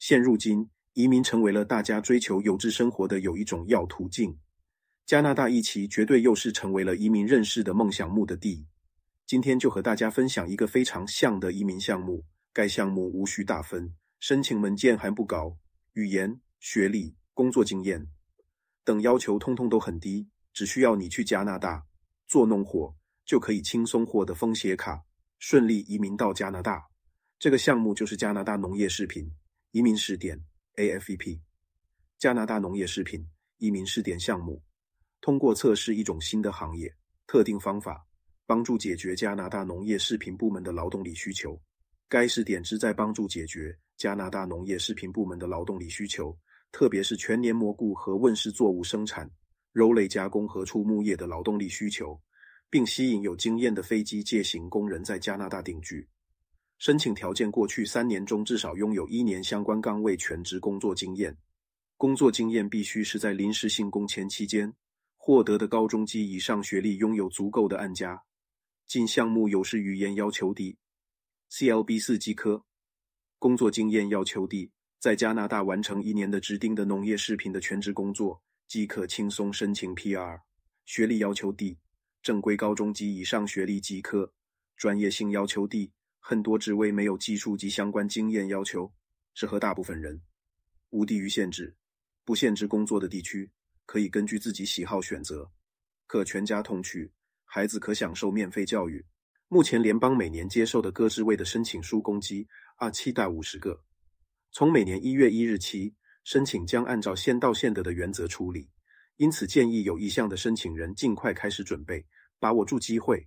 现如今，移民成为了大家追求优质生活的有一种要途径。加拿大一期绝对又是成为了移民认识的梦想目的地。今天就和大家分享一个非常像的移民项目，该项目无需大分，申请文件还不高，语言、学历、工作经验等要求通通都很低，只需要你去加拿大做农活，就可以轻松获得风叶卡，顺利移民到加拿大。这个项目就是加拿大农业视频。移民试点 AFVP 加拿大农业食品移民试点项目，通过测试一种新的行业特定方法，帮助解决加拿大农业食品部门的劳动力需求。该试点旨在帮助解决加拿大农业食品部门的劳动力需求，特别是全年蘑菇和温室作物生产、肉类加工和畜牧业的劳动力需求，并吸引有经验的飞机借行工人在加拿大定居。申请条件：过去三年中至少拥有一年相关岗位全职工作经验，工作经验必须是在临时性工签期间获得的。高中及以上学历，拥有足够的按家。进项目有时语言要求低，CLB 四级科。工作经验要求低，在加拿大完成一年的指定的农业食品的全职工作即可轻松申请 PR。学历要求低，正规高中及以上学历即可。专业性要求低。很多职位没有技术及相关经验要求，适合大部分人。无地域限制，不限制工作的地区，可以根据自己喜好选择。可全家同去，孩子可享受免费教育。目前联邦每年接受的各职位的申请书共计二七百五十个。从每年一月一日起，申请将按照先到先得的原则处理，因此建议有意向的申请人尽快开始准备，把握住机会。